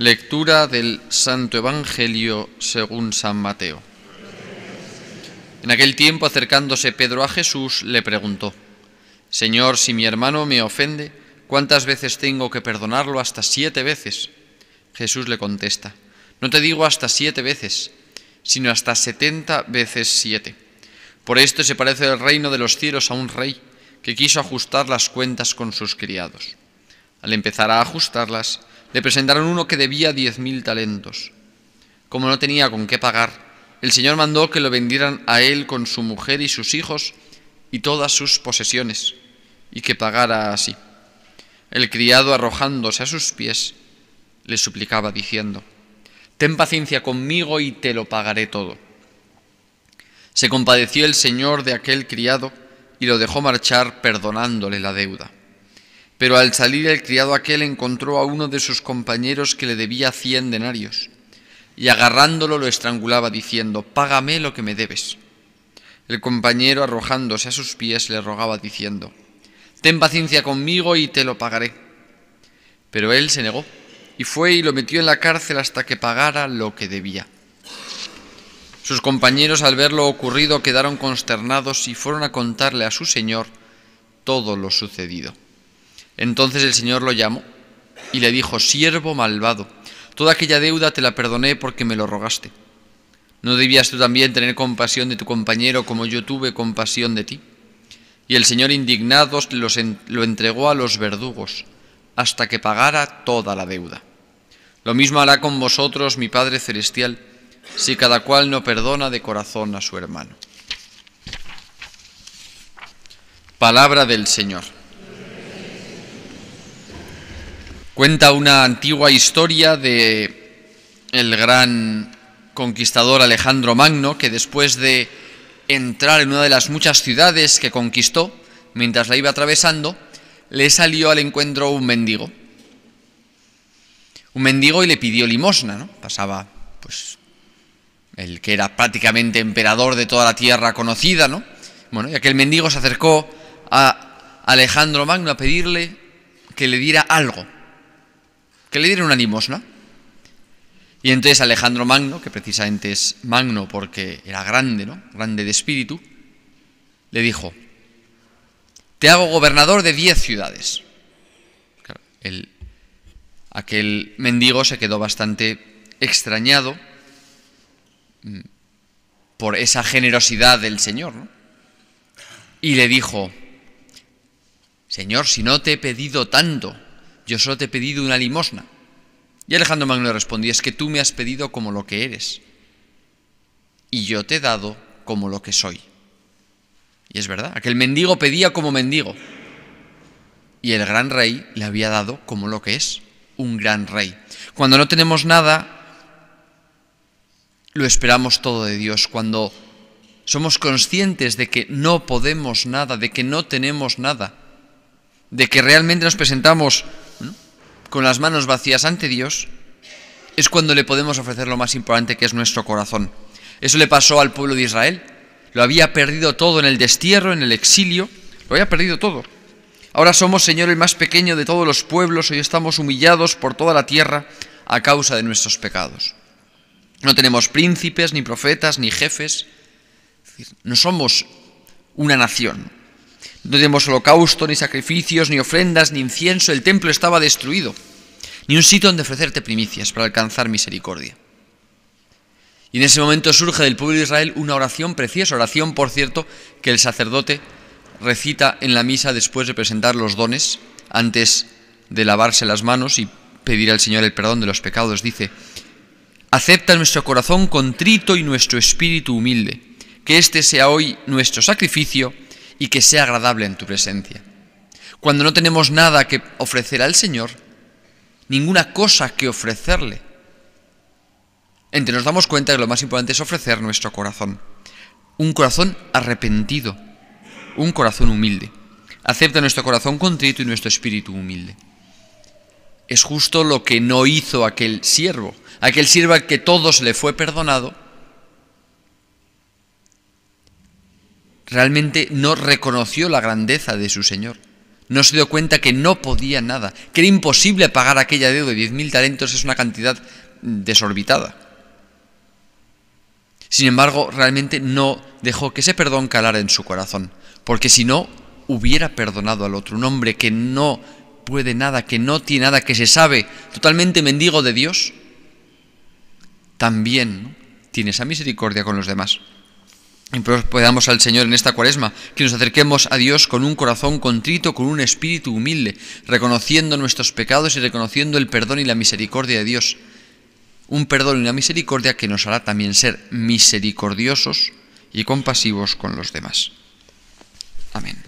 Lectura del Santo Evangelio según San Mateo. En aquel tiempo, acercándose Pedro a Jesús, le preguntó, Señor, si mi hermano me ofende, ¿cuántas veces tengo que perdonarlo? Hasta siete veces. Jesús le contesta, no te digo hasta siete veces, sino hasta setenta veces siete. Por esto se parece el reino de los cielos a un rey que quiso ajustar las cuentas con sus criados. Al empezar a ajustarlas, le presentaron uno que debía diez mil talentos. Como no tenía con qué pagar, el Señor mandó que lo vendieran a él con su mujer y sus hijos y todas sus posesiones, y que pagara así. El criado, arrojándose a sus pies, le suplicaba diciendo, Ten paciencia conmigo y te lo pagaré todo. Se compadeció el Señor de aquel criado y lo dejó marchar perdonándole la deuda. Pero al salir el criado aquel encontró a uno de sus compañeros que le debía cien denarios, y agarrándolo lo estrangulaba diciendo, Págame lo que me debes. El compañero, arrojándose a sus pies, le rogaba diciendo, Ten paciencia conmigo y te lo pagaré. Pero él se negó, y fue y lo metió en la cárcel hasta que pagara lo que debía. Sus compañeros al ver lo ocurrido quedaron consternados y fueron a contarle a su señor todo lo sucedido. Entonces el Señor lo llamó y le dijo, siervo malvado, toda aquella deuda te la perdoné porque me lo rogaste. ¿No debías tú también tener compasión de tu compañero como yo tuve compasión de ti? Y el Señor indignado lo entregó a los verdugos hasta que pagara toda la deuda. Lo mismo hará con vosotros mi Padre Celestial, si cada cual no perdona de corazón a su hermano. Palabra del Señor. Cuenta una antigua historia de el gran conquistador Alejandro Magno, que después de entrar en una de las muchas ciudades que conquistó, mientras la iba atravesando, le salió al encuentro un mendigo. Un mendigo y le pidió limosna, ¿no? Pasaba, pues, el que era prácticamente emperador de toda la tierra conocida, ¿no? Bueno, y aquel mendigo se acercó a Alejandro Magno a pedirle que le diera algo que le dieron una limosna. Y entonces Alejandro Magno, que precisamente es Magno porque era grande, ¿no? Grande de espíritu, le dijo, te hago gobernador de diez ciudades. aquel mendigo se quedó bastante extrañado mm, por esa generosidad del Señor, ¿no? Y le dijo, Señor, si no te he pedido tanto, yo solo te he pedido una limosna. Y Alejandro Magno le respondía... es que tú me has pedido como lo que eres, y yo te he dado como lo que soy. Y es verdad, aquel mendigo pedía como mendigo, y el gran rey le había dado como lo que es, un gran rey. Cuando no tenemos nada, lo esperamos todo de Dios. Cuando somos conscientes de que no podemos nada, de que no tenemos nada, de que realmente nos presentamos con las manos vacías ante Dios, es cuando le podemos ofrecer lo más importante que es nuestro corazón. Eso le pasó al pueblo de Israel. Lo había perdido todo en el destierro, en el exilio. Lo había perdido todo. Ahora somos, Señor, el más pequeño de todos los pueblos. Hoy estamos humillados por toda la tierra a causa de nuestros pecados. No tenemos príncipes, ni profetas, ni jefes. No somos una nación. No tenemos holocausto, ni sacrificios, ni ofrendas, ni incienso. El templo estaba destruido. Ni un sitio donde ofrecerte primicias para alcanzar misericordia. Y en ese momento surge del pueblo de Israel una oración preciosa, oración, por cierto, que el sacerdote recita en la misa después de presentar los dones, antes de lavarse las manos y pedir al Señor el perdón de los pecados. Dice, acepta nuestro corazón contrito y nuestro espíritu humilde, que este sea hoy nuestro sacrificio y que sea agradable en tu presencia. Cuando no tenemos nada que ofrecer al Señor, ninguna cosa que ofrecerle, entre nos damos cuenta que lo más importante es ofrecer nuestro corazón. Un corazón arrepentido, un corazón humilde. Acepta nuestro corazón contrito y nuestro espíritu humilde. Es justo lo que no hizo aquel siervo, aquel siervo al que todos le fue perdonado, realmente no reconoció la grandeza de su Señor. No se dio cuenta que no podía nada, que era imposible pagar aquella deuda. Diez mil talentos es una cantidad desorbitada. Sin embargo, realmente no dejó que ese perdón calara en su corazón, porque si no, hubiera perdonado al otro. Un hombre que no puede nada, que no tiene nada, que se sabe totalmente mendigo de Dios, también tiene esa misericordia con los demás. Y podamos pues, al Señor en esta cuaresma que nos acerquemos a Dios con un corazón contrito, con un espíritu humilde, reconociendo nuestros pecados y reconociendo el perdón y la misericordia de Dios. Un perdón y una misericordia que nos hará también ser misericordiosos y compasivos con los demás. Amén.